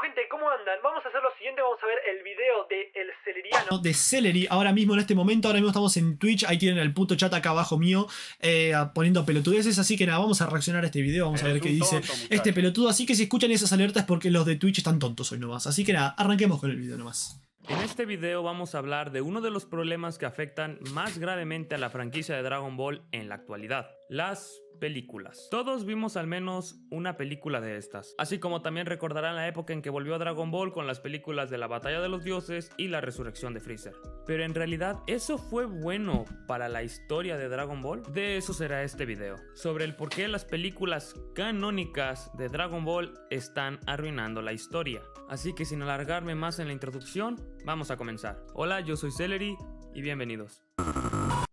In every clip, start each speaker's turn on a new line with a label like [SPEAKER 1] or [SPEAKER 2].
[SPEAKER 1] gente, ¿cómo andan? Vamos a hacer lo siguiente, vamos a ver el video de El Celeriano. De Celery, ahora mismo en este momento, ahora mismo estamos en Twitch, ahí tienen el puto chat acá abajo mío eh, poniendo pelotudeces, así que nada, vamos a reaccionar a este video, vamos a ver qué dice este pelotudo, así que si escuchan esas alertas porque los de Twitch están tontos hoy nomás, así que nada, arranquemos con el video nomás.
[SPEAKER 2] En este video vamos a hablar de uno de los problemas que afectan más gravemente a la franquicia de Dragon Ball en la actualidad, las películas. Todos vimos al menos una película de estas, así como también recordarán la época en que volvió a Dragon Ball con las películas de la Batalla de los Dioses y la Resurrección de Freezer. Pero en realidad, ¿eso fue bueno para la historia de Dragon Ball? De eso será este video, sobre el por qué las películas canónicas de Dragon Ball están arruinando la historia. Así que sin alargarme más en la introducción, vamos a comenzar. Hola, yo soy Celery y bienvenidos.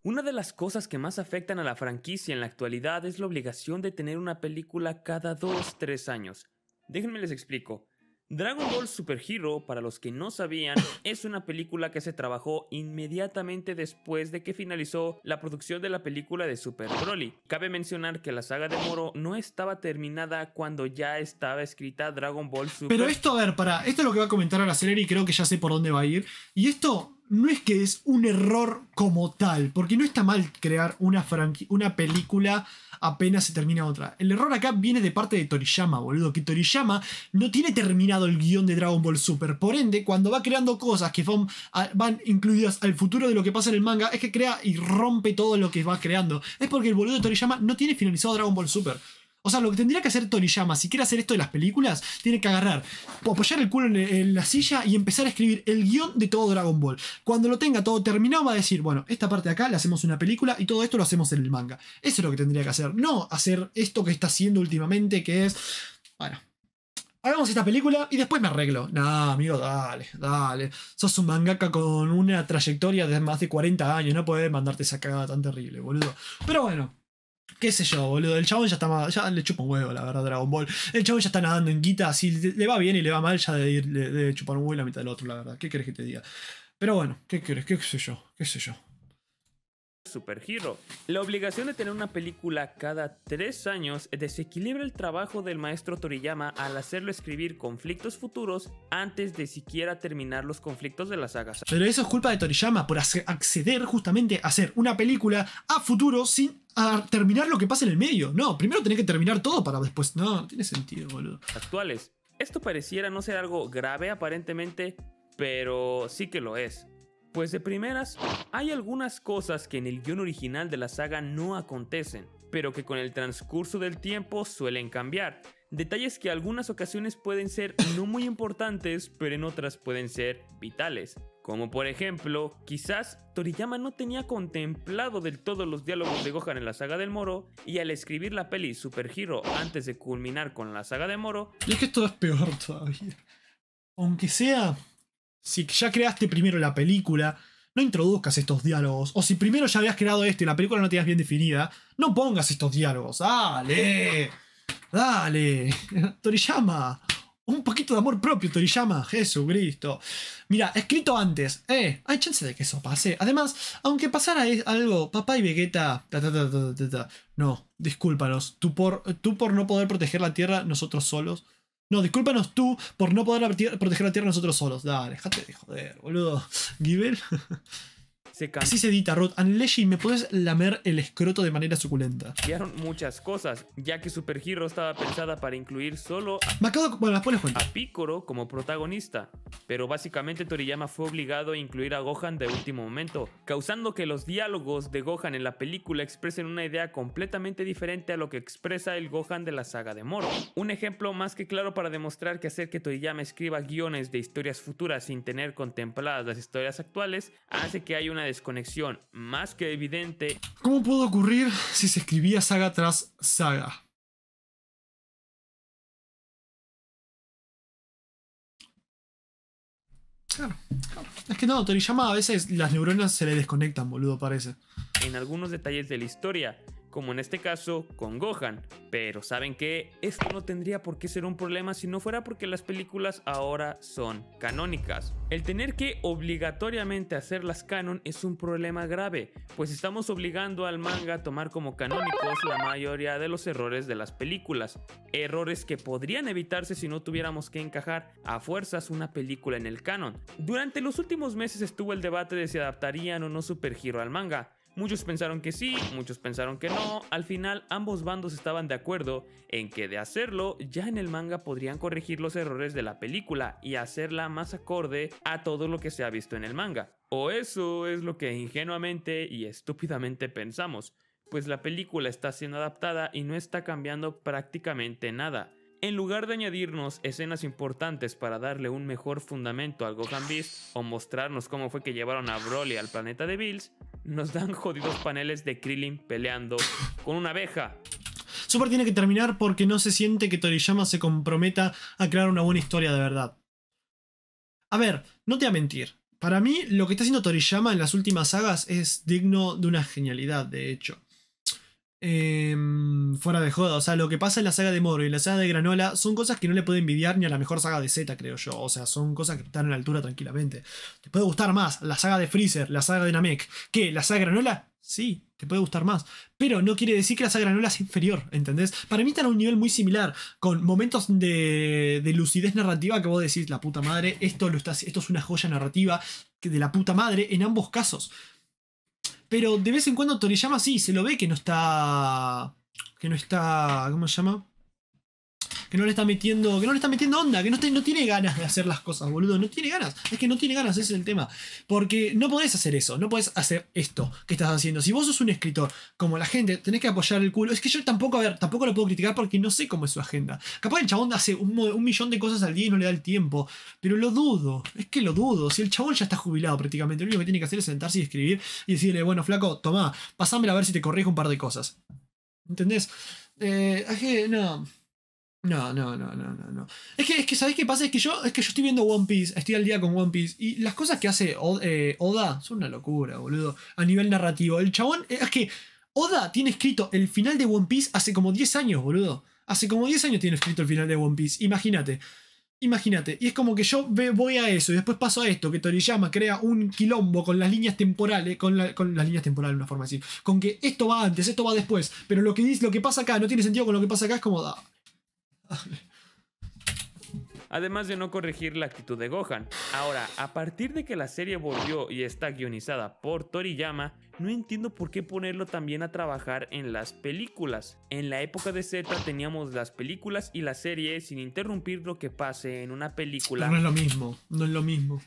[SPEAKER 2] Una de las cosas que más afectan a la franquicia en la actualidad es la obligación de tener una película cada 2-3 años. Déjenme les explico. Dragon Ball Super Hero, para los que no sabían, es una película que se trabajó inmediatamente después de que finalizó la producción de la película de Super Broly. Cabe mencionar que la saga de Moro no estaba terminada cuando ya estaba escrita Dragon Ball Super. Pero
[SPEAKER 1] esto, a ver, para, esto es lo que va a comentar ahora Celery, creo que ya sé por dónde va a ir. Y esto no es que es un error como tal, porque no está mal crear una, una película apenas se termina otra. El error acá viene de parte de Toriyama, boludo, que Toriyama no tiene terminado el guión de Dragon Ball Super. Por ende, cuando va creando cosas que van, van incluidas al futuro de lo que pasa en el manga, es que crea y rompe todo lo que va creando. Es porque el boludo de Toriyama no tiene finalizado Dragon Ball Super. O sea, lo que tendría que hacer Toriyama, si quiere hacer esto de las películas, tiene que agarrar, apoyar el culo en, la silla y empezar a escribir el guión de todo Dragon Ball. Cuando lo tenga todo terminado, va a decir, bueno, esta parte de acá la hacemos una película y todo esto lo hacemos en el manga. Eso es lo que tendría que hacer. No hacer esto que está haciendo últimamente, que es. Bueno. Hagamos esta película y después me arreglo. Nah, amigo, dale, dale. Sos un mangaka con una trayectoria de más de 40 años. No podés mandarte esa cagada tan terrible, boludo. Pero bueno, qué sé yo, boludo. El chabón ya está ya le chupa un huevo, la verdad, Dragon Ball. El chabón ya está nadando en guita. Si le va bien y le va mal, ya de, de, chupar un huevo y la mitad del otro, la verdad. ¿Qué quieres que te diga? Pero bueno, ¿qué querés? ¿Qué sé yo? ¿Qué sé yo?
[SPEAKER 2] Hero, La obligación de tener una película cada tres años desequilibra el trabajo del maestro Toriyama al hacerlo escribir conflictos futuros antes de siquiera terminar los conflictos de la saga.
[SPEAKER 1] Pero eso es culpa de Toriyama por acceder justamente a hacer una película a futuro sin terminar lo que pasa en el medio. No, primero tiene que terminar todo para después. No, no tiene sentido, boludo.
[SPEAKER 2] Actuales. Esto pareciera no ser algo grave aparentemente, pero sí que lo es. Pues de primeras, hay algunas cosas que en el guión original de la saga no acontecen, pero que con el transcurso del tiempo suelen cambiar. Detalles que algunas ocasiones pueden ser no muy importantes, pero en otras pueden ser vitales. Como por ejemplo, quizás Toriyama no tenía contemplado del todo los diálogos de Gohan en la saga del Moro, y al escribir la peli Super Hero antes de culminar con la saga de Moro.
[SPEAKER 1] Y es que esto es peor todavía. Aunque sea si ya creaste primero la película, no introduzcas estos diálogos. O si primero ya habías creado esto y la película no tenías bien definida, no pongas estos diálogos. ¡Dale! ¡Dale! Toriyama. Un poquito de amor propio, Toriyama. Jesucristo. Mira, escrito antes. Eh, hay chance de que eso pase. Además, aunque pasara algo, papá y Vegeta. no, discúlpanos. por, tú por no poder proteger la Tierra, nosotros solos. No, discúlpanos tú por no poder proteger la tierra nosotros solos. Dale, déjate de joder, boludo. Gibel. Se Así se edita, Rod. Anleshi, ¿me puedes lamer el escroto de manera suculenta? Cambiaron
[SPEAKER 2] muchas cosas, ya que Super Hero estaba pensada para incluir solo
[SPEAKER 1] a, a
[SPEAKER 2] Picoro como protagonista, pero básicamente Toriyama fue obligado a incluir a Gohan de último momento, causando que los diálogos de Gohan en la película expresen una idea completamente diferente a lo que expresa el Gohan de la saga de Moro. Un ejemplo más que claro para demostrar que hacer que Toriyama escriba guiones de historias futuras sin tener contempladas las historias actuales hace que haya una desconexión más que evidente.
[SPEAKER 1] ¿Cómo pudo ocurrir si se escribía saga tras saga? Es que no, Toriyama a veces las neuronas se le desconectan, boludo, parece.
[SPEAKER 2] En algunos detalles de la historia, como en este caso con Gohan. Pero saben que esto no tendría por qué ser un problema si no fuera porque las películas ahora son canónicas. El tener que obligatoriamente hacerlas canon es un problema grave, pues estamos obligando al manga a tomar como canónicos la mayoría de los errores de las películas, errores que podrían evitarse si no tuviéramos que encajar a fuerzas una película en el canon. Durante los últimos meses estuvo el debate de si adaptarían o no Super Hero al manga, Muchos pensaron que sí, muchos pensaron que no, al final ambos bandos estaban de acuerdo en que de hacerlo ya en el manga podrían corregir los errores de la película y hacerla más acorde a todo lo que se ha visto en el manga. O eso es lo que ingenuamente y estúpidamente pensamos, pues la película está siendo adaptada y no está cambiando prácticamente nada. En lugar de añadirnos escenas importantes para darle un mejor fundamento al Gohan Beast o mostrarnos cómo fue que llevaron a Broly al planeta de Bills, nos dan jodidos paneles de Krillin peleando con una abeja.
[SPEAKER 1] Super tiene que terminar porque no se siente que Toriyama se comprometa a crear una buena historia de verdad. A ver, no te voy a mentir. Para mí, lo que está haciendo Toriyama en las últimas sagas es digno de una genialidad, de hecho. Em, fuera de joda, o sea, lo que pasa en la saga de Moro y la saga de Granola son cosas que no le pueden envidiar ni a la mejor saga de Z, creo yo. O sea, son cosas que están a la altura tranquilamente. ¿Te puede gustar más la saga de Freezer, la saga de Namek, que la saga de Granola? Sí, te puede gustar más. Pero no quiere decir que la saga granola es inferior, ¿entendés? Para mí están a un nivel muy similar, con momentos de, lucidez narrativa que vos decís, la puta madre, esto, lo está, esto es una joya narrativa de la puta madre en ambos casos. Pero de vez en cuando Toriyama sí, se lo ve que no está. Que no está. ¿Cómo se llama? que no le está metiendo, que no le está metiendo onda, que no, no tiene ganas de hacer las cosas, boludo, no tiene ganas, es que no tiene ganas, ese es el tema, porque no podés hacer eso, no podés hacer esto que estás haciendo. Si vos sos un escritor, como la gente, tenés que apoyar el culo, es que yo tampoco, a ver, tampoco lo puedo criticar porque no sé cómo es su agenda. Capaz el chabón hace un, millón de cosas al día y no le da el tiempo, pero lo dudo, es que lo dudo, si el chabón ya está jubilado prácticamente, lo único que tiene que hacer es sentarse y escribir y decirle, bueno, flaco, tomá, pasámela a ver si te corrijo un par de cosas. ¿Entendés? Eh, que, no. No, no, no, no, no, Es que, es que ¿sabéis qué pasa? Es que yo, es que yo estoy viendo One Piece, estoy al día con One Piece. Y las cosas que hace eh, Oda son una locura, boludo. A nivel narrativo. El chabón, eh, es que Oda tiene escrito el final de One Piece hace como 10 años, boludo. Hace como 10 años tiene escrito el final de One Piece. Imagínate. Imagínate. Y es como que yo voy a eso y después paso a esto, que Toriyama crea un quilombo con las líneas temporales, con, las líneas temporales, de una forma así. Con que esto va antes, esto va después. Pero lo que, lo que pasa acá no tiene sentido con lo que pasa acá, es como... Da, ah,
[SPEAKER 2] Además de no corregir la actitud de Gohan. Ahora, a partir de que la serie volvió y está guionizada por Toriyama, no entiendo por qué ponerlo también a trabajar en las películas. En la época de Z teníamos las películas y la serie sin interrumpir lo que pase en una película. no es lo mismo,
[SPEAKER 1] no es lo mismo.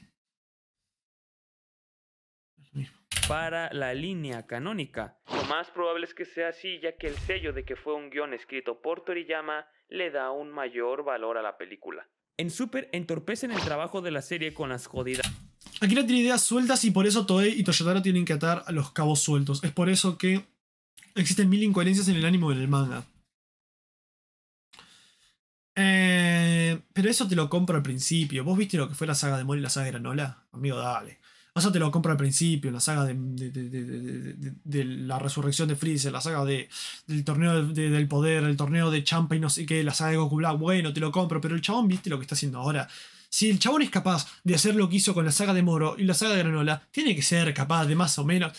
[SPEAKER 2] para la línea canónica. Lo más probable es que sea así, ya que el sello de que fue un guión escrito por Toriyama le da un mayor valor a la película. En Super entorpecen el trabajo de la serie con las jodidas.
[SPEAKER 1] Aquí no tiene ideas sueltas y por eso Toei y Toyotaro tienen que atar a los cabos sueltos. Es por eso que existen mil incoherencias en el ánimo del manga. Eh, pero eso te lo compro al principio. ¿Vos viste lo que fue la saga de Mori y la saga de Granola? Amigo, dale. O te lo compro al principio, en la saga de, la resurrección de Freezer, la saga del torneo del poder, el torneo de Champa y no sé qué, la saga de Goku Black, bueno, te lo compro, pero el chabón, viste lo que está haciendo ahora. Si el chabón es capaz de hacer lo que hizo con la saga de Moro y la saga de Granola, tiene que ser capaz de más o menos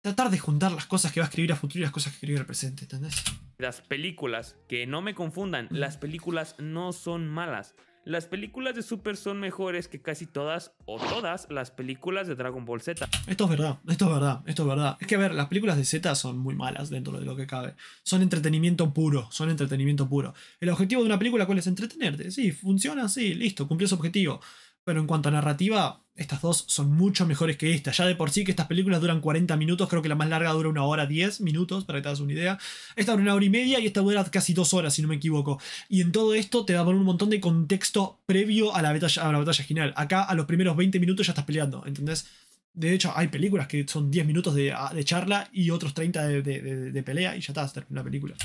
[SPEAKER 1] tratar de juntar las cosas que va a escribir a futuro y las cosas que escribir al presente, ¿entendés?
[SPEAKER 2] Las películas, que no me confundan, las películas no son malas. Las películas de Super son mejores que casi todas o todas las películas de Dragon Ball Z.
[SPEAKER 1] Esto es verdad, esto es verdad, esto es verdad. Es que a ver, las películas de Z son muy malas dentro de lo que cabe. Son entretenimiento puro, son entretenimiento puro. El objetivo de una película, ¿cuál es? Entretenerte. Sí, funciona, sí, listo, cumplió su objetivo. Pero en cuanto a narrativa, estas dos son mucho mejores que esta. Ya de por sí que estas películas duran 40 minutos, creo que la más larga dura una hora 10 minutos, para que te hagas una idea. Esta dura una hora y media y esta dura casi dos horas, si no me equivoco. Y en todo esto te poner un montón de contexto previo a la batalla, la batalla final. Acá a los primeros 20 minutos ya estás peleando, ¿entendés? De hecho, hay películas que son 10 minutos de, charla y otros 30 de, pelea y ya estás terminando la película.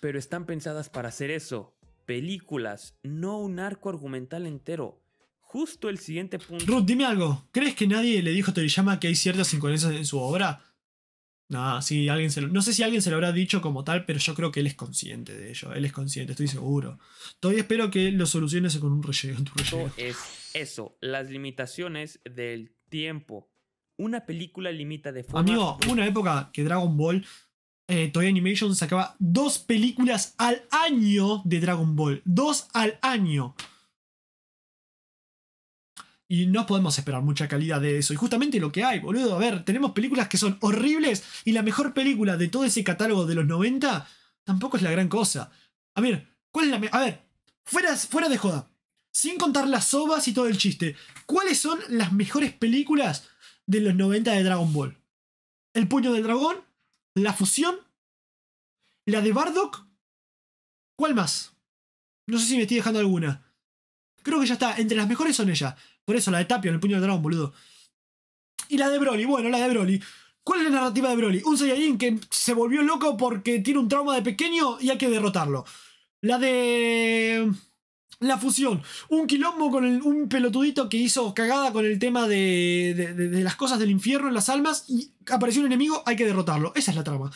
[SPEAKER 2] Pero están pensadas para hacer eso. Películas, no un arco argumental entero justo el siguiente punto. Ruth,
[SPEAKER 1] dime algo. ¿Crees que nadie le dijo a Toriyama que hay ciertas incoherencias en su obra? Nah, sí, alguien se lo, no sé si alguien se lo habrá dicho como tal, pero yo creo que él es consciente de ello. Él es consciente, estoy seguro. Todavía espero que lo soluciones con un relleno.
[SPEAKER 2] es eso, las limitaciones del tiempo. Una película limita de forma. Amigo,
[SPEAKER 1] una época que Dragon Ball eh, Animation sacaba dos películas al año de Dragon Ball. Dos al año. Y no podemos esperar mucha calidad de eso. Y justamente lo que hay, boludo. A ver, tenemos películas que son horribles y la mejor película de todo ese catálogo de los 90 tampoco es la gran cosa. A ver, ¿cuál es la... A ver, fuera, fuera de joda. Sin contar las sobas y todo el chiste. ¿Cuáles son las mejores películas de los 90 de Dragon Ball? El puño del dragón, la fusión, la de Bardock. ¿Cuál más? No sé si me estoy dejando alguna. Creo que ya está. Entre las mejores son ellas. Por eso la de Tapio en el puño del dragón, boludo. Y la de Broly, bueno, la de Broly. ¿Cuál es la narrativa de Broly? Un Saiyajin que se volvió loco porque tiene un trauma de pequeño y hay que derrotarlo. La de. La fusión. Un quilombo con un pelotudito que hizo cagada con el tema de, de las cosas del infierno en las almas y apareció un enemigo, hay que derrotarlo. Esa es la trama.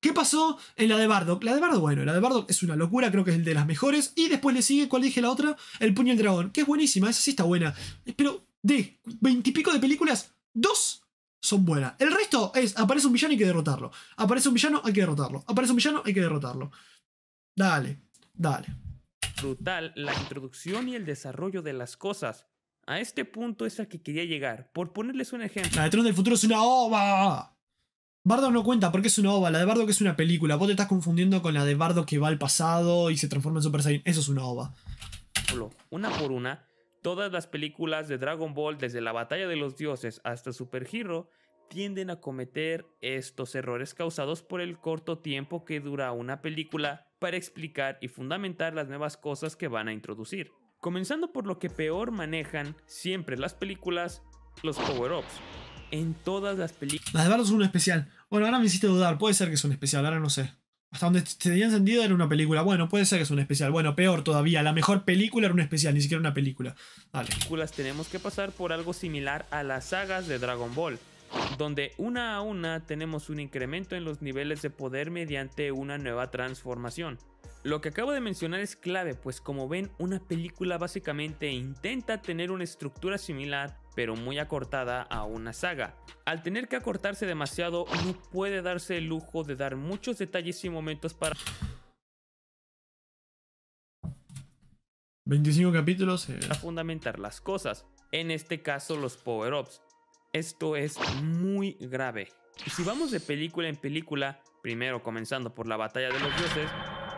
[SPEAKER 1] ¿Qué pasó en la de Bardock? La de Bardock, bueno, la de Bardock es una locura, creo que es el de las mejores. Y después le sigue, ¿cuál dije la otra? El Puño del Dragón, que es buenísima, esa sí está buena. Pero de veintipico de películas, dos son buenas. El resto es, aparece un villano, hay que derrotarlo. Aparece un villano, hay que derrotarlo. Aparece un villano, hay que derrotarlo. Dale, dale.
[SPEAKER 2] Brutal la introducción y el desarrollo de las cosas. A este punto es a que quería llegar. Por ponerles un ejemplo. La de Tron del
[SPEAKER 1] Futuro es una ova. Bardo no cuenta porque es una ova, la de Bardo que es una película. Vos te estás confundiendo con la de Bardo que va al pasado y se transforma en Super Saiyan. Eso es una ova.
[SPEAKER 2] Una por una, todas las películas de Dragon Ball desde la Batalla de los Dioses hasta Super Hero tienden a cometer estos errores causados por el corto tiempo que dura una película para explicar y fundamentar las nuevas cosas que van a introducir. Comenzando por lo que peor manejan siempre las películas, los power-ups en todas
[SPEAKER 1] las películas. Las de Bardo son un especial. Bueno, ahora me hiciste dudar, puede ser que es un especial, ahora no sé. Hasta donde tenía encendido era una película. Bueno, puede ser que es un especial. Bueno, peor todavía. La mejor película era un especial, ni siquiera una película. Las
[SPEAKER 2] Películas tenemos que pasar por algo similar a las sagas de Dragon Ball, donde una a una tenemos un incremento en los niveles de poder mediante una nueva transformación. Lo que acabo de mencionar es clave, pues como ven, una película básicamente intenta tener una estructura similar pero muy acortada a una saga. Al tener que acortarse demasiado, no puede darse el lujo de dar muchos detalles y momentos para...
[SPEAKER 1] 25 capítulos. Eh.
[SPEAKER 2] Para fundamentar las cosas, en este caso los power-ups. Esto es muy grave. Y si vamos de película en película, primero comenzando por la batalla de los dioses,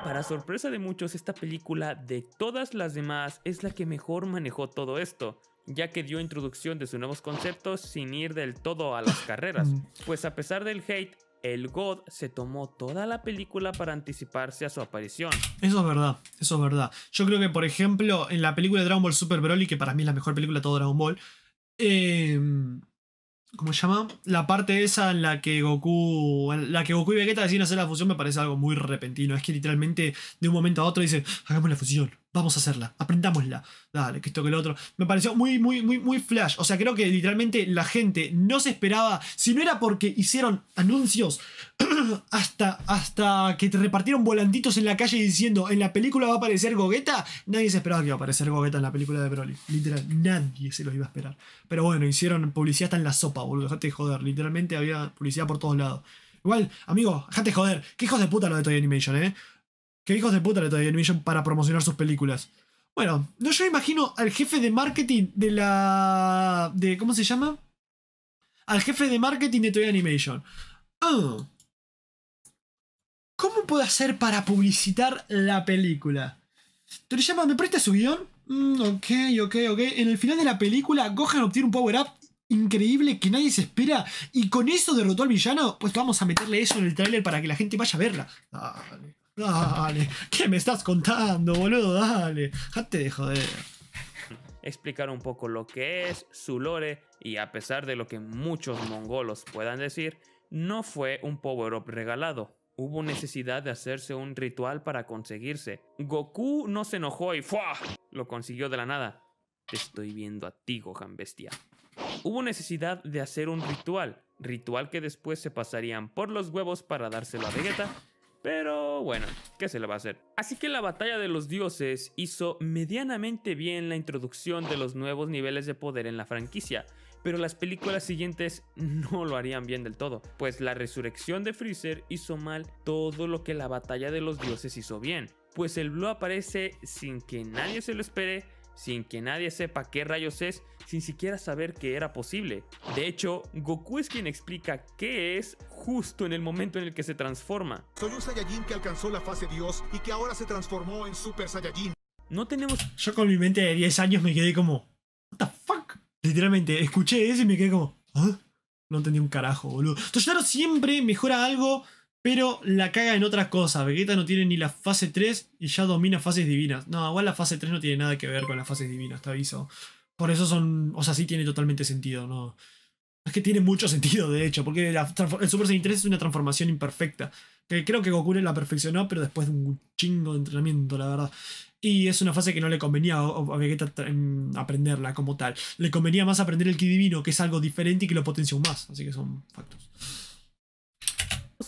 [SPEAKER 2] para sorpresa de muchos, esta película de todas las demás es la que mejor manejó todo esto ya que dio introducción de sus nuevos conceptos sin ir del todo a las carreras, pues a pesar del hate, el God se tomó toda la película para anticiparse a su aparición.
[SPEAKER 1] Eso es verdad, eso es verdad. Yo creo que, por ejemplo, en la película de Dragon Ball Super Broly, que para mí es la mejor película de todo Dragon Ball, eh, ¿cómo se llama? La parte esa en la que Goku, en la que Goku y Vegeta deciden hacer la fusión me parece algo muy repentino. Es que literalmente de un momento a otro dice, hagamos la fusión, vamos a hacerla, aprendámosla, dale, que esto que lo otro. Me pareció muy, muy, muy, muy flash. O sea, creo que literalmente la gente no se esperaba, si no era porque hicieron anuncios hasta, hasta que te repartieron volantitos en la calle diciendo, en la película va a aparecer Gogeta, nadie se esperaba que iba a aparecer Gogeta en la película de Broly. Literal, nadie se los iba a esperar. Pero bueno, hicieron publicidad hasta en la sopa, boludo, dejate de joder, literalmente había publicidad por todos lados. Igual, amigo, dejate joder. Qué hijos de puta lo de Toy Animation, eh. Que hijos de puta le trae Animation para promocionar sus películas. Bueno, no yo imagino al jefe de marketing de la. de. ¿cómo se llama? Al jefe de marketing de Toy Animation. Ah, ¿Cómo puedo hacer para publicitar la película? llama? ¿me presta su guión? Mm, ok, ok, ok. En el final de la película, Gohan obtiene un power-up increíble que nadie se espera y con eso derrotó al villano. Pues vamos a meterle eso en el tráiler para que la gente vaya a verla. Dale. Dale, ¿qué me estás contando, boludo? Dale, dejo de joder.
[SPEAKER 2] Explicar un poco lo que es su lore y a pesar de lo que muchos mongolos puedan decir, no fue un power-up regalado. Hubo necesidad de hacerse un ritual para conseguirse. Goku no se enojó y ¡fuah! Lo consiguió de la nada. Te estoy viendo a ti, Gohan Bestia. Hubo necesidad de hacer un ritual, ritual que después se pasarían por los huevos para dárselo a Vegeta pero bueno, ¿qué se le va a hacer? Así que la batalla de los dioses hizo medianamente bien la introducción de los nuevos niveles de poder en la franquicia, pero las películas siguientes no lo harían bien del todo, pues la resurrección de Freezer hizo mal todo lo que la batalla de los dioses hizo bien, pues el Blue aparece sin que nadie se lo espere sin que nadie sepa qué rayos es, sin siquiera saber que era posible. De hecho, Goku es quien explica qué es justo en el momento en el que se transforma.
[SPEAKER 1] Soy un Saiyajin que alcanzó la fase Dios y que ahora se transformó en Super Saiyajin. No tenemos... Yo con mi mente de 10 años me quedé como... What the fuck? Literalmente, escuché eso y me quedé como... ¿Ah? No entendí un carajo, boludo. Toyotaro siempre mejora algo pero la caga en otras cosas. Vegeta no tiene ni la fase 3 y ya domina fases divinas. No, igual la fase 3 no tiene nada que ver con las fases divinas, te aviso. Por eso son. O sea, sí tiene totalmente sentido, ¿no? Es que tiene mucho sentido, de hecho, porque el Super Saiyan 3 es una transformación imperfecta. Que creo que Goku la perfeccionó, pero después de un chingo de entrenamiento, la verdad. Y es una fase que no le convenía a Vegeta aprenderla como tal. Le convenía más aprender el Ki Divino, que es algo diferente y que lo potenció más. Así que son factos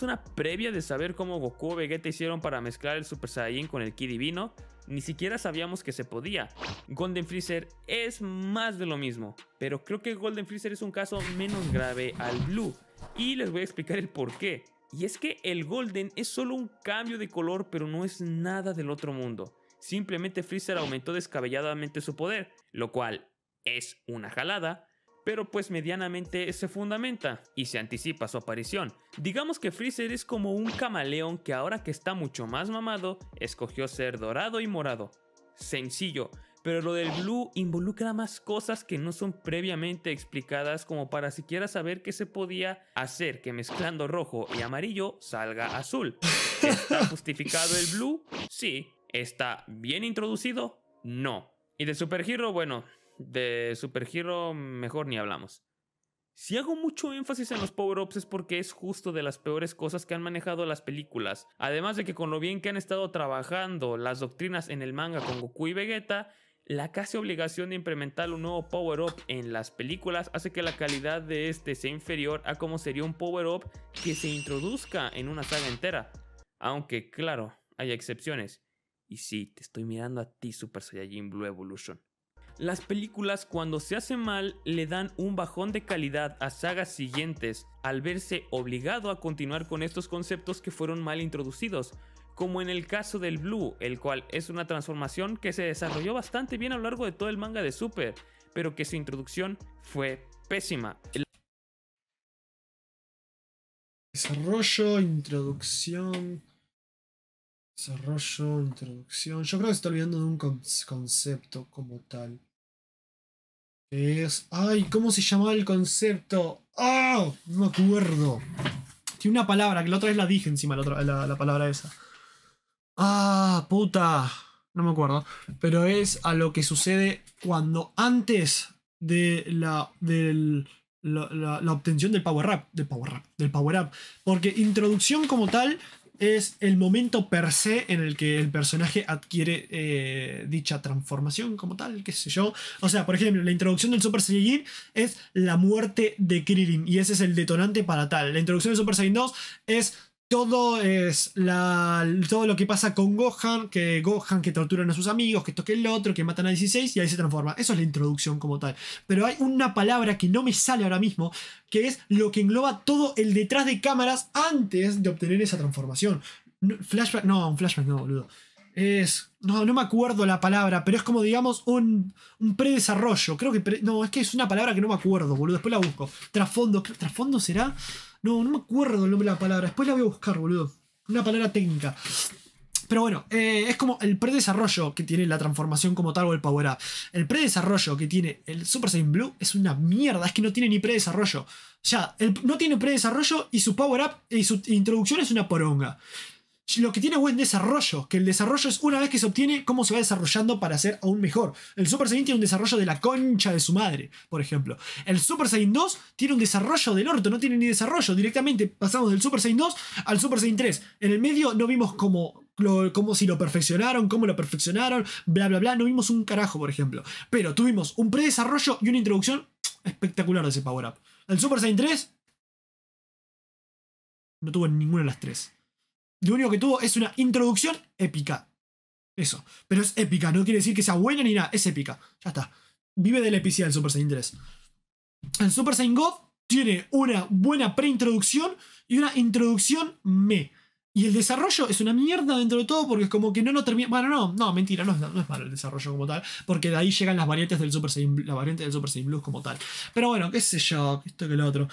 [SPEAKER 2] una previa de saber cómo Goku o Vegeta hicieron para mezclar el Super Saiyan con el Ki Divino, ni siquiera sabíamos que se podía. Golden Freezer es más de lo mismo, pero creo que Golden Freezer es un caso menos grave al Blue, y les voy a explicar el por qué. Y es que el Golden es solo un cambio de color, pero no es nada del otro mundo. Simplemente Freezer aumentó descabelladamente su poder, lo cual es una jalada, pero pues medianamente se fundamenta y se anticipa su aparición. Digamos que Freezer es como un camaleón que ahora que está mucho más mamado, escogió ser dorado y morado. Sencillo, pero lo del blue involucra más cosas que no son previamente explicadas como para siquiera saber que se podía hacer que mezclando rojo y amarillo salga azul. ¿Está justificado el blue? Sí. ¿Está bien introducido? No. Y de Super Hero, bueno, de Super Hero mejor ni hablamos. Si hago mucho énfasis en los power-ups es porque es justo de las peores cosas que han manejado las películas. Además de que con lo bien que han estado trabajando las doctrinas en el manga con Goku y Vegeta, la casi obligación de implementar un nuevo power-up en las películas hace que la calidad de este sea inferior a como sería un power-up que se introduzca en una saga entera. Aunque claro, hay excepciones. Y sí, te estoy mirando a ti Super Saiyajin Blue Evolution. Las películas cuando se hacen mal le dan un bajón de calidad a sagas siguientes al verse obligado a continuar con estos conceptos que fueron mal introducidos, como en el caso del Blue, el cual es una transformación que se desarrolló bastante bien a lo largo de todo el manga de Super, pero que su introducción fue pésima.
[SPEAKER 1] Desarrollo, introducción, Desarrollo, introducción. Yo creo que estoy está olvidando de un concepto como tal. es. ¡Ay! ¿Cómo se llamaba el concepto? ¡Ah! No me acuerdo. Tiene una palabra, que la otra vez la dije encima, la, otra, la, palabra esa. ¡Ah! ¡Puta! No me acuerdo. Pero es a lo que sucede cuando antes de la. del. La, obtención del power up, del power up, del power up. Porque introducción como tal es el momento per se en el que el personaje adquiere eh, dicha transformación como tal, qué sé yo. O sea, por ejemplo, la introducción del Super Saiyajin es la muerte de Krillin y ese es el detonante para tal. La introducción del Super Saiyan 2 es todo es la, todo lo que pasa con Gohan, que Gohan que torturan a sus amigos, que toque el otro, que matan a 16 y ahí se transforma. Eso es la introducción como tal. Pero hay una palabra que no me sale ahora mismo, que es lo que engloba todo el detrás de cámaras antes de obtener esa transformación. Flashback, no, un flashback no, boludo. Es, no, no me acuerdo la palabra, pero es como digamos un, un predesarrollo. Creo que, no, es que es una palabra que no me acuerdo, boludo. Después la busco. Trasfondo, ¿trasfondo será? No, no me acuerdo el nombre de la palabra. Después la voy a buscar, boludo. Una palabra técnica. Pero bueno, eh, es como el predesarrollo que tiene la transformación como tal o el Power Up. El predesarrollo que tiene el Super Saiyan Blue es una mierda, es que no tiene ni predesarrollo. O sea, no tiene predesarrollo y su Power Up y su introducción es una poronga lo que tiene buen desarrollo, que el desarrollo es una vez que se obtiene, cómo se va desarrollando para ser aún mejor. El Super Saiyan tiene un desarrollo de la concha de su madre, por ejemplo. El Super Saiyan 2 tiene un desarrollo del orto, no tiene ni desarrollo. Directamente pasamos del Super Saiyan 2 al Super Saiyan 3. En el medio no vimos cómo, si lo perfeccionaron, cómo lo perfeccionaron, bla, bla, bla. No vimos un carajo, por ejemplo. Pero tuvimos un predesarrollo y una introducción espectacular de ese Power Up. El Super Saiyan 3 no tuvo ninguna de las tres lo único que tuvo es una introducción épica. Eso. Pero es épica, no quiere decir que sea buena ni nada, es épica. Ya está. Vive de la epicidad el Super Saiyan 3. El Super Saiyan God tiene una buena preintroducción y una introducción me. Y el desarrollo es una mierda dentro de todo porque es como que no nos termina. Bueno, no, no, mentira, no es, no malo el desarrollo como tal, porque de ahí llegan las variantes del Super la variante del Super Saiyan Blues como tal. Pero bueno, qué sé yo, esto que lo otro.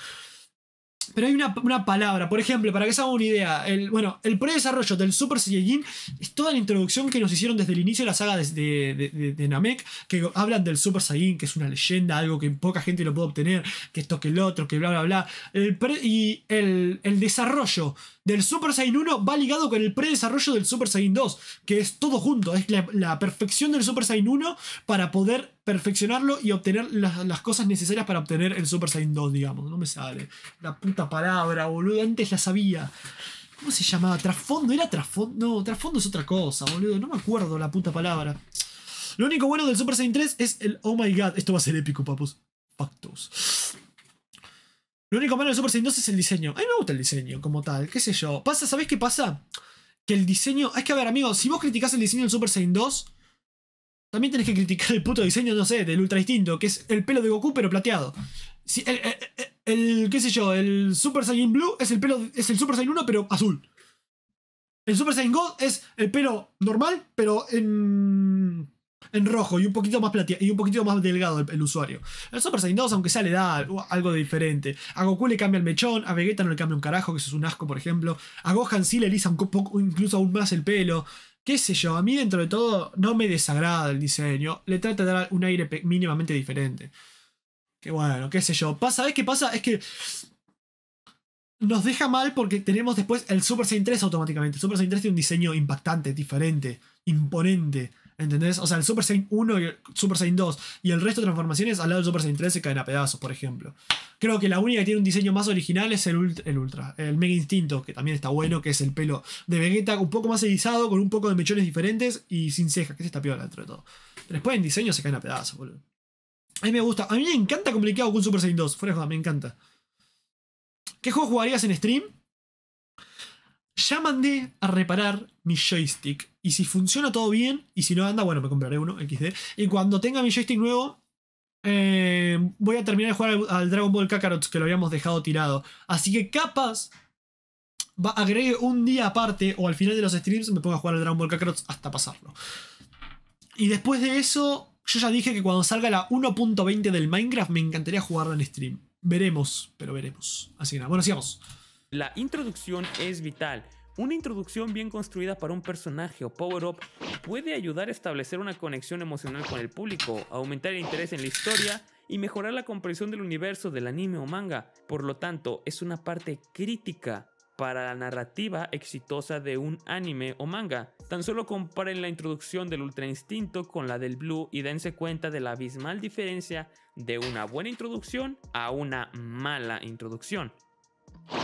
[SPEAKER 1] Pero hay una, palabra, por ejemplo, para que se hagan una idea, el, bueno, el predesarrollo del Super Saiyajin es toda la introducción que nos hicieron desde el inicio de la saga de, de, Namek, que hablan del Super Saiyajin, que es una leyenda, algo que poca gente lo puede obtener, que esto, que el otro, que bla, bla, bla. y el, el desarrollo del Super Saiyan 1 va ligado con el predesarrollo del Super Saiyan 2, que es todo junto, es la, perfección del Super Saiyan 1 para poder perfeccionarlo y obtener las, cosas necesarias para obtener el Super Saiyan 2, digamos. No me sale. La puta palabra, boludo, antes la sabía. ¿Cómo se llamaba? ¿Trasfondo? ¿Era trasfondo? No, trasfondo es otra cosa, boludo. No me acuerdo la puta palabra. Lo único bueno del Super Saiyan 3 es el Oh my god. Esto va a ser épico, papus. Factos. Lo único malo del Super Saiyan 2 es el diseño. A mí me gusta el diseño como tal, qué sé yo. Pasa, ¿sabés qué pasa? Que el diseño... Es que, a ver, amigos, si vos criticás el diseño del Super Saiyan 2, también tenés que criticar el puto diseño, no sé, del Ultra Distinto que es el pelo de Goku pero plateado. Si, el, qué sé yo, el Super Saiyan Blue es el pelo es el Super Saiyan 1 pero azul. El Super Saiyan God es el pelo normal, pero en en rojo y un poquito más plateado y un poquito más delgado el, usuario. El Super Saiyan 2, aunque sea, le da algo de diferente. A Goku le cambia el mechón, a Vegeta no le cambia un carajo, que eso es un asco, por ejemplo. A Gohan sí le lisa un poco, incluso aún más el pelo. Qué sé yo, a mí dentro de todo no me desagrada el diseño, le trata de dar un aire mínimamente diferente. Que bueno, qué sé yo. Pasa, ¿sabes qué pasa? Es que nos deja mal porque tenemos después el Super Saiyan 3 automáticamente. El Super Saiyan 3 tiene un diseño impactante, diferente, imponente ¿Entendés? O sea, el Super Saiyan 1 y el Super Saiyan 2 y el resto de transformaciones al lado del Super Saiyan 3 se caen a pedazos, por ejemplo. Creo que la única que tiene un diseño más original es el Ultra, el, Mega Instinto, que también está bueno, que es el pelo de Vegeta un poco más erizado, con un poco de mechones diferentes y sin cejas, que es esta piola dentro de todo. después en diseño se caen a pedazos, boludo. A mí me gusta, a mí me encanta complicado con Super Saiyan 2, fuera de joda, me encanta. ¿Qué juego jugarías en stream? Ya mandé a reparar mi joystick. Y si funciona todo bien, y si no anda, bueno, me compraré uno, XD. Y cuando tenga mi joystick nuevo, eh, voy a terminar de jugar al, Dragon Ball Kakarot que lo habíamos dejado tirado. Así que capaz va, agregue un día aparte o al final de los streams me ponga a jugar al Dragon Ball Kakarot hasta pasarlo. Y después de eso, yo ya dije que cuando salga la 1.20 del Minecraft me encantaría jugarla en stream. Veremos, pero veremos. Así que nada, bueno, sigamos.
[SPEAKER 2] La introducción es vital. Una introducción bien construida para un personaje o power-up puede ayudar a establecer una conexión emocional con el público, aumentar el interés en la historia y mejorar la comprensión del universo del anime o manga. Por lo tanto, es una parte crítica para la narrativa exitosa de un anime o manga. Tan solo comparen la introducción del Ultra Instinto con la del Blue y dense cuenta de la abismal diferencia de una buena introducción a una mala introducción.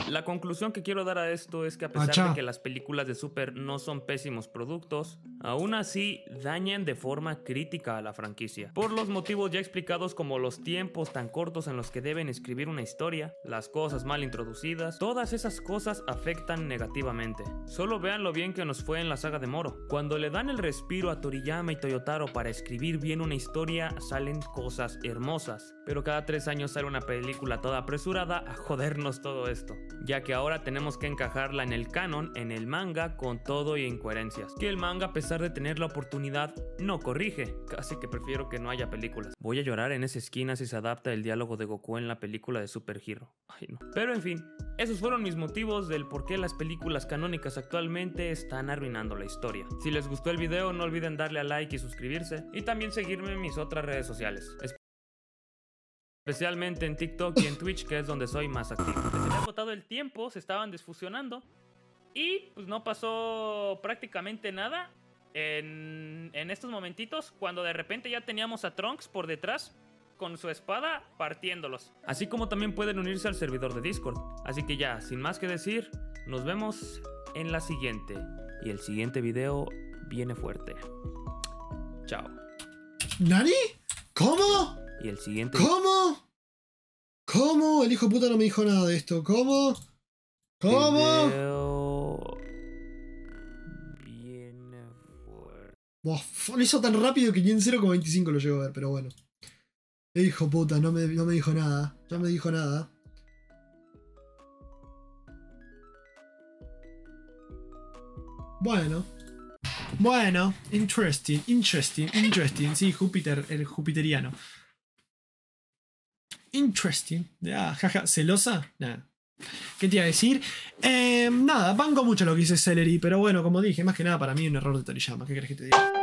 [SPEAKER 2] La conclusión que quiero dar a esto es que a pesar de que las películas de Super no son pésimos productos, aún así dañan de forma crítica a la franquicia. Por los motivos ya explicados como los tiempos tan cortos en los que deben escribir una historia, las cosas mal introducidas, todas esas cosas afectan negativamente. Solo vean lo bien que nos fue en la saga de Moro. Cuando le dan el respiro a Toriyama y Toyotaro para escribir bien una historia, salen cosas hermosas, pero cada tres años sale una película toda apresurada a jodernos todo esto, ya que ahora tenemos que encajarla en el canon, en el manga, con todo y incoherencias. Que el manga, pesar de tener la oportunidad, no corrige. Casi que prefiero que no haya películas. Voy a llorar en esa esquina si se adapta el diálogo de Goku en la película de Super Hero. Ay, no. Pero en fin, esos fueron mis motivos del por qué las películas canónicas actualmente están arruinando la historia. Si les gustó el video, no olviden darle a like y suscribirse. Y también seguirme en mis otras redes sociales especialmente en TikTok y en Twitch, que es donde soy más activo. Se agotado el tiempo, se estaban desfusionando y pues no pasó prácticamente nada en, estos momentitos cuando de repente ya teníamos a Trunks por detrás con su espada partiéndolos. Así como también pueden unirse al servidor de Discord. Así que ya, sin más que decir, nos vemos en la siguiente. Y el siguiente video viene fuerte. Chao.
[SPEAKER 1] ¿Nani? ¿Cómo? Y el siguiente... ¿Cómo? ¿Cómo? El hijo puta no me dijo nada de esto. ¿Cómo? ¿Cómo? Me lo hizo tan rápido que ni en 0,25 lo llego a ver, pero bueno. Eh, hijo dijo puta, no me, no me dijo nada. Ya me dijo nada. Bueno. Bueno, interesting, interesting, interesting. Sí, Júpiter, el jupiteriano. Interesting. Ah, jaja, ¿celosa? Nada. ¿Qué te iba a decir? Eh, nada, banco mucho lo que dice Celery, pero bueno, como dije, más que nada para mí un error de Toriyama. ¿Qué querés que te diga?